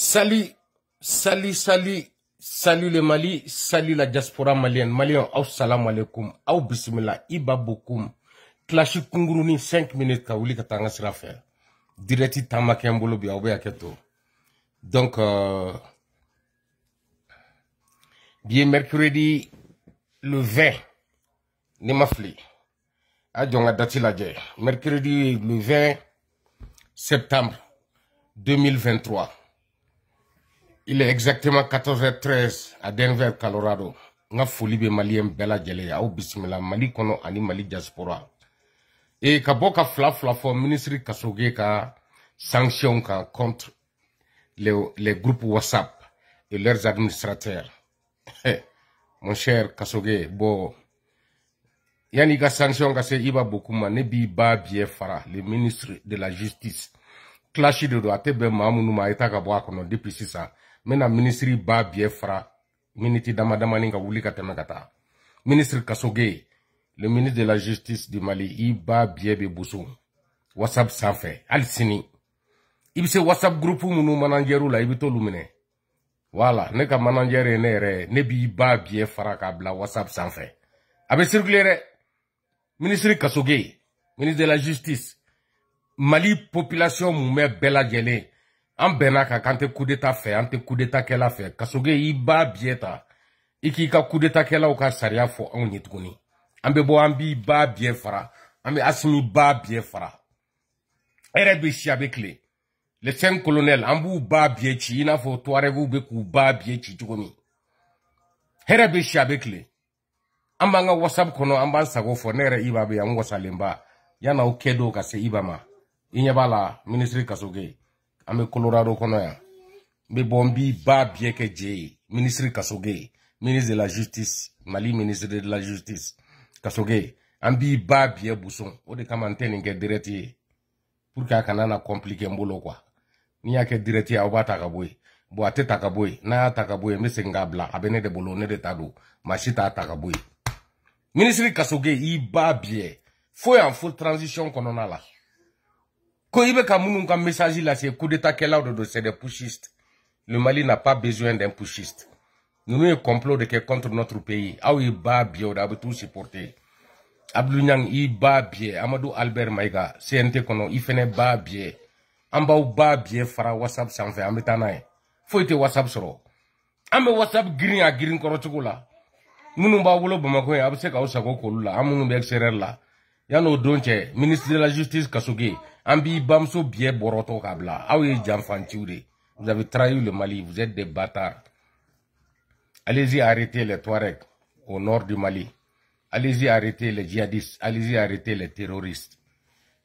Salut, salut, salut, salut le Mali, salut la diaspora malienne. Malien, au salam alaikum, au bismillah, iba Clashy Clashi 5 minutes ka wuli ka diretti, Direti tama Donc, euh, bien mercredi le 20, ne ma A dati Mercredi le 20 septembre 2023. Il est exactement 14h13 à Denver, Colorado. Nga folie be malien bɛɛ lajɛlen aw bisimila mali kɔnɔ ani mali diaspora e ka fla ka for ministry kasoge ka sanctions ka contre les, les groupes whatsapp et leurs administrateurs mon cher kasoge bo yani ka sanction ka se i b'a ne b'i ba biɲɛ fara le ministre de la justice clashi de droite et tɛ bɛn maa minnu ma i ka a depuis mena ministry ba bie fra miniti dama dama ninga wuli ka tɛmɛ ka taa ministre kasoge le ministre de la justice du mali i ba biɛ bɛ boso whatsapp fe al sini i se whatsapp groupe minnu manangeru la i bɛ t'olu minɛ wala ne ka manangere ne re ne b'i ba bie fra k'a bla whatsapp sa fe abe circulaire dɛ ministre kasoge ministre de la justice mali population mu me bela gelé an bɛnna kan k'an tɛ kudeta fɛ an tɛ kudetakɛla fɛ kasoge i b'a biɲɛ ta i k'i ka kudetakɛlaw ka sariya fɔ anw ye tuguni an bɛ bɔ an b'i ba biɲɛ fara Ambe bɛ asimi ba biɲɛ fara Ere yɛrɛ bɛ si a le cinq colonel ambu ba biɲɛ chi. i fo fɔ tuarɛguw bɛ k'u ba biɲɛ chi cogo Ere hɛrɛ bɛ si a Amba nga an b'an ka whatsapp kɔnɔ an b'an sago fɔ ne iba be yan n wasalenba yann'aw kɛ dɔw ka se iba ma i ɲɛ b'a la kasoge an bɛ colorado kɔnɔ yan n bɛ bɔ n b'i ba biyɛ kɛ je ye minisiri kasoge ministre de la justice mali ministre de la justice kasoge an b'i ba biyɛ busɔn o de kama n tɛ nin kɛ direct ye pour que a kana na compliquer n bolo quoi n'i y'a kɛ direct ye aw b'a ta ka bɔ yen bon a tɛ ta ka bɔ yen n'a y'a ta ka bɔ yen n bɛ segin k'a bila a bɛ ne de bolo ne de ta don maa si t'a ta ka bɔ yen minisiri kasoge i ba biyɛ fo yan fo transition kɔnɔna la. Ko ibe ka munun ka message là c'est coup d'état qu'elle a de c'est des pushistes. Le Mali n'a pas besoin d'un pushiste. Nous un complot de que contre notre pays. bien. Ah ba a d'abitou supporter. Abdou Nyang il ba bien Amadou Albert Maïga CNT kono fait fene ba bien Ambaou, b'aw ba bien fara WhatsApp sans faire. bɛ Faut n'a WhatsApp sur eux. bɛ WhatsApp green à green kɔrɔ Nous Nous minnu b'a wolo Bamakɔ yan a bɛ se k'aw sago k'olu la an minnu ministre de la justice Kasoge vous avez trahi le Mali vous êtes des bâtards allez-y arrêter les Touaregs au nord du Mali allez-y arrêter les djihadistes allez-y arrêter les terroristes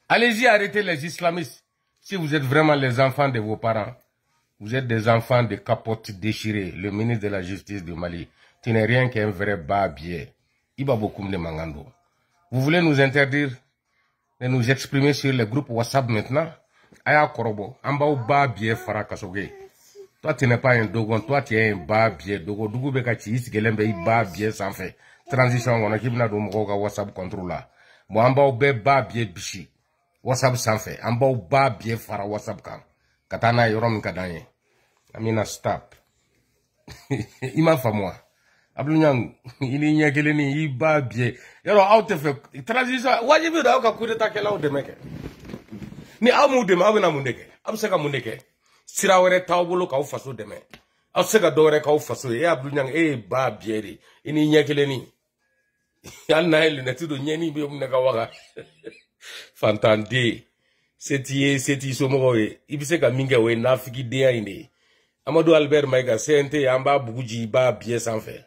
allez-y arrêter les islamistes si vous êtes vraiment les enfants de vos parents vous êtes des enfants de capotes déchirées le ministre de la justice du Mali tu n'es rien qu'un vrai barbier vous voulez nous interdire de nous exprimer sur le groupe WhatsApp maintenant. Aya Korobo, Ambao Babie Fara Kasoge. Toi, tu n'es pas un dogon, toi, tu es un Babie. Dogo, Dogo Bekachi, Isgelembe, Babie, sans fait. Transition, on a qui n'a d'omroga WhatsApp contrôle là. Bon, Ambao Be Babie Bichi. WhatsApp sans fait. Ambao Babie Fara WhatsApp kan. Katana Yorom Kadanye. Amina, stop. Il m'a moi. abdulɲangu i ni ɲɛ kelen ni i b'a biye yɔrɔ aw transition wajibi do aw ka kudeta kɛlaw dɛmɛ ni aw de kɛ aw bɛ se ka mun sira wɛrɛ t'aw bolo k'aw faso dɛmɛ aw tɛ ka dɔ e abdulɲangu e ba biye de i ni ni hali n'a ye lunɛti don ɲɛni bɛ minɛ ka waga fantanden se t'i ye se t'i somɔgɔw ka min kɛ o de ye amadu albert mayiga cnt an b'a b'a biye sanfɛ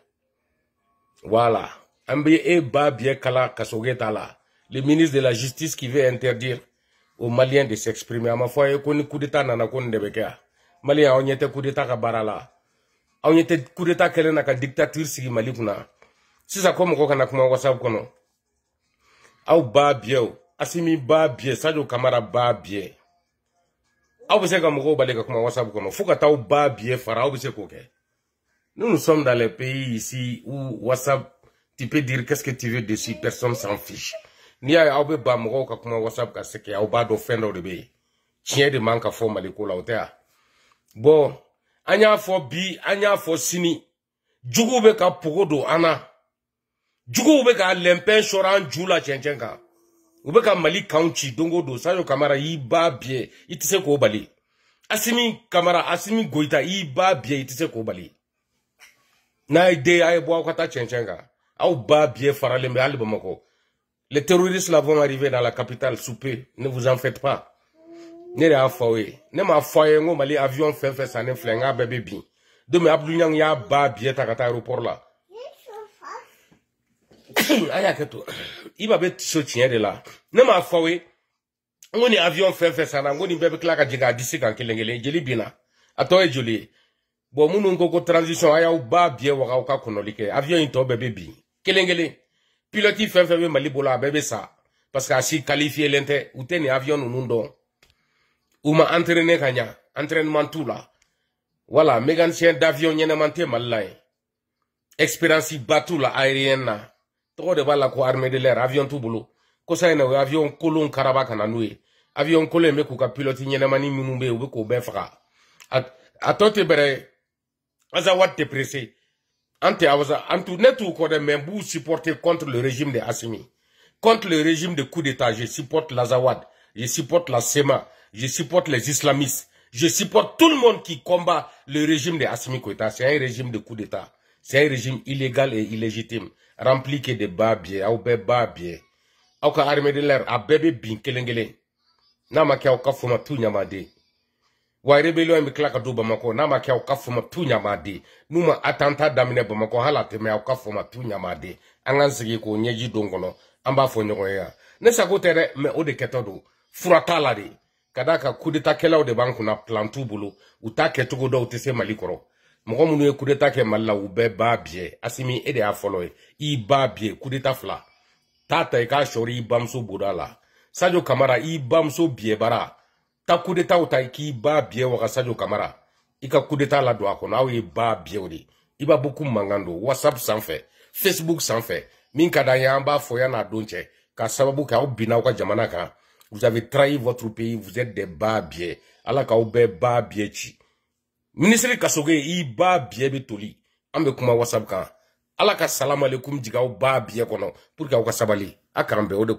Voilà. Mbé Kala Kasogeta le ministre de la Justice qui veut interdire aux Maliens de s'exprimer. À ma foi, il y coup d'État dans la Debekea. Malien, on y était coup d'État à Barala. On y était coup d'État qu'elle n'a qu'à dictature si Mali kuna. Si ça comme quoi kana kuma WhatsApp kono. Aw ba bieu, Asimi ba bieu, Sadio Kamara ba bieu. Aw bɛ se ka mɔgɔw bali ka kuma WhatsApp kɔnɔ fo ka taa aw ba bieu fara aw bɛ se k'o kɛ. Nous, nous sommes dans les pays ici où WhatsApp, tu peux dire qu'est-ce que tu veux dessus, personne s'en fiche. Ni ya aw be ba mɔgɔw ka kuma whatsapp ka se kɛ aw b'a dɔn fɛn dɔ de bɛ yen tiɲɛ de man ka fɔ mali ko la o tɛ a bɔn an y'a fɔ bi an y'a fɔ sini juguw bɛ ka pogo don an na juguw bɛ ka lɛnpɛn sɔrɔ an ju la cɛncɛn kan u bɛ ka mali kanw ci don o don sayo kamara y'i ba biyɛ i tɛ se k'o bali asimi kamara asimi goyita y'i ba biyɛ i tɛ se k'o bali n'a ye den a ye bɔ aw ka taa ba biye faralen bɛ hali bamakɔ les terroristes la vont arriver dans la capitale souper ne vous en faites pas ne de y'a ne m'a fɔ aw mali avion fɛn fɛn sannen filɛ n k'a bɛɛ bɛ bin don min y'a ba biye ta ka taa aéroport la a y'a kɛ to i so tiɲɛ de la ne m'a fɔ aw ye avion fɛn fɛn sanna n ko nin bɛɛ bɛ ka jigin a disi kan kelen jeli bina atoy tɔ bon minnu ko ko transition a y'aw ba biyɛ waga aw ka avion in tɔ bɛɛ bɛ bin kelen kelen mali bolo a sa parce que si kalifiyelen tɛ u tɛ avion ninnu dɔn u ma entraîné ka entraînement t'u la wala mécanicien d'avion ɲɛnɛma tɛ mali expérience ba la e. aérien na de b'a ko armée de l'air avion t'u bolo kosa in na avion kolon e. karaba na n'u avion kolon in bɛ ka pilɔti ɲɛnɛmani minnu bɛ yen k'o bɛɛ faga a tɔ Azawad dépressé En tout Antou, an tu ne vous supportez contre le régime de Assimi contre le régime de coup d'état je supporte l'Azawad je supporte la SEMA je supporte les islamistes je supporte tout le monde qui combat le régime de Assimi c'est un régime de coup d'état c'est un régime illégal et illégitime rempli que de babiers, au aw babiers. baa armée de l'air a bébé bɛ bin Namakia kelen n'a ma wa rebellion bɛ kila ka don n'a ma kɛ aw ka fama tu ɲamaden n'u ma atanta damine bamakɔ hali a tɛ mɛn aw ka fama tu ɲamaden an k'an sigi k'o ɲɛji don kɔnɔ an b'a fɔ ɲɔgɔn ye yan ne sago tɛ dɛ mɛ o de kɛtɔ la de ka d'a kan kudetakɛlaw de b'an kunna plan t'u bolo u t'a se mali kɔrɔ mɔgɔ minnu kudeta ke mali ube u b'a biyɛ asimi ede de y'a fɔlɔ ye i b'a kudeta fla tata ta i k'a sɔri sajo kamara ibamso bamuso biyɛbara ka kudetaw ta i k'i ba biɲɛ waga sajo kamara i ka kudeta ladon a kɔnɔ aw ye ba biɲɛw de i b'a buku mankan don whatsapp sanfɛ facebook sanfɛ min ka d'an ye an b'a fɔ yan'a don cɛ k'a sababu kɛ aw binna aw ka jamana kan vous avez trahi votre pays vous êtes des ba biɲɛ ala k'aw bɛɛ ba biɲɛ ci minisiri kasoge i ba biɲɛ be toli an be kuma whatsapp kan ala ka salamalekum jigaw ba biɲɛ kɔnɔ pour ke aw ka sabali a k'an bɛɛ o de